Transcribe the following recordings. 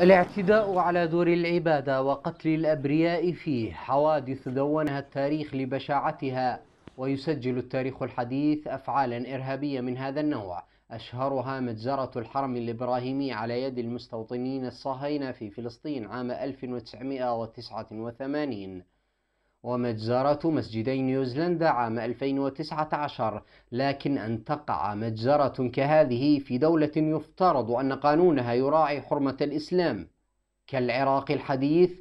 الاعتداء على دور العبادة وقتل الأبرياء فيه حوادث دونها التاريخ لبشاعتها ويسجل التاريخ الحديث أفعالا إرهابية من هذا النوع أشهرها مجزرة الحرم الإبراهيمي على يد المستوطنين الصهاينة في فلسطين عام 1989 ومجزرة مسجدي نيوزيلندا عام 2019 لكن أن تقع مجزرة كهذه في دولة يفترض أن قانونها يراعي حرمة الإسلام كالعراق الحديث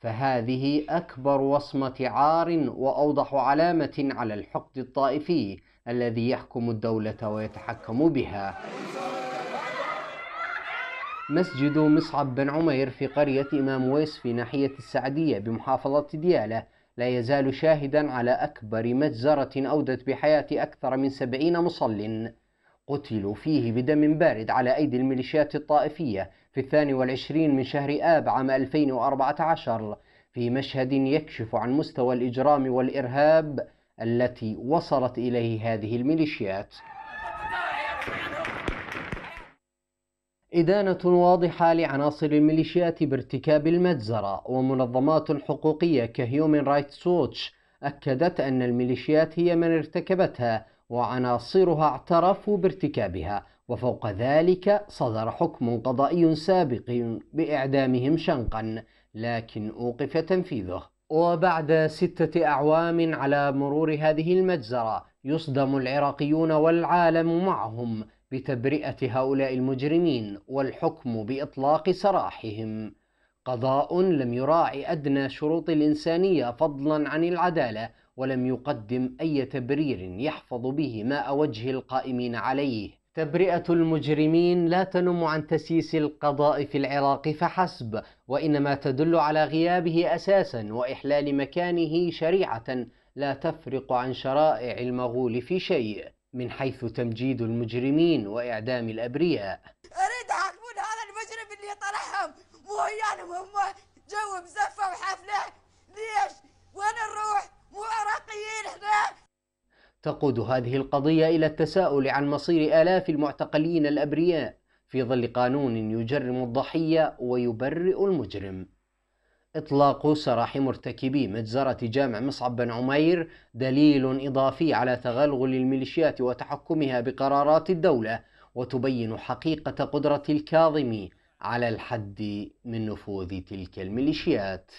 فهذه أكبر وصمة عار وأوضح علامة على الحقد الطائفي الذي يحكم الدولة ويتحكم بها مسجد مصعب بن عمير في قرية إمام ويس في ناحية السعدية بمحافظة ديالة لا يزال شاهدا على أكبر مجزرة أودت بحياة أكثر من سبعين مصل قتلوا فيه بدم بارد على أيدي الميليشيات الطائفية في الثاني والعشرين من شهر آب عام 2014 في مشهد يكشف عن مستوى الإجرام والإرهاب التي وصلت إليه هذه الميليشيات إدانة واضحة لعناصر الميليشيات بارتكاب المجزرة ومنظمات حقوقية كهيومن رايتس ووتش أكدت أن الميليشيات هي من ارتكبتها وعناصرها اعترفوا بارتكابها وفوق ذلك صدر حكم قضائي سابق بإعدامهم شنقا لكن أوقف تنفيذه وبعد ستة أعوام على مرور هذه المجزرة يصدم العراقيون والعالم معهم بتبرئة هؤلاء المجرمين والحكم بإطلاق سراحهم قضاء لم يراعي أدنى شروط الإنسانية فضلا عن العدالة ولم يقدم أي تبرير يحفظ به ماء وجه القائمين عليه تبرئة المجرمين لا تنم عن تسييس القضاء في العراق فحسب وإنما تدل على غيابه أساسا وإحلال مكانه شريعة لا تفرق عن شرائع المغول في شيء من حيث تمجيد المجرمين وإعدام الأبرياء أريد أحكمون هذا المجرم اللي طرحهم مو وياهم هم جو مزفة وحفلة ليش؟ وين نروح؟ مو عراقيين احنا تقود هذه القضية إلى التساؤل عن مصير آلاف المعتقلين الأبرياء في ظل قانون يجرم الضحية ويبرئ المجرم إطلاق سراح مرتكبي مجزرة جامع مصعب بن عمير دليل إضافي على تغلغل الميليشيات وتحكمها بقرارات الدولة وتبين حقيقة قدرة الكاظمي على الحد من نفوذ تلك الميليشيات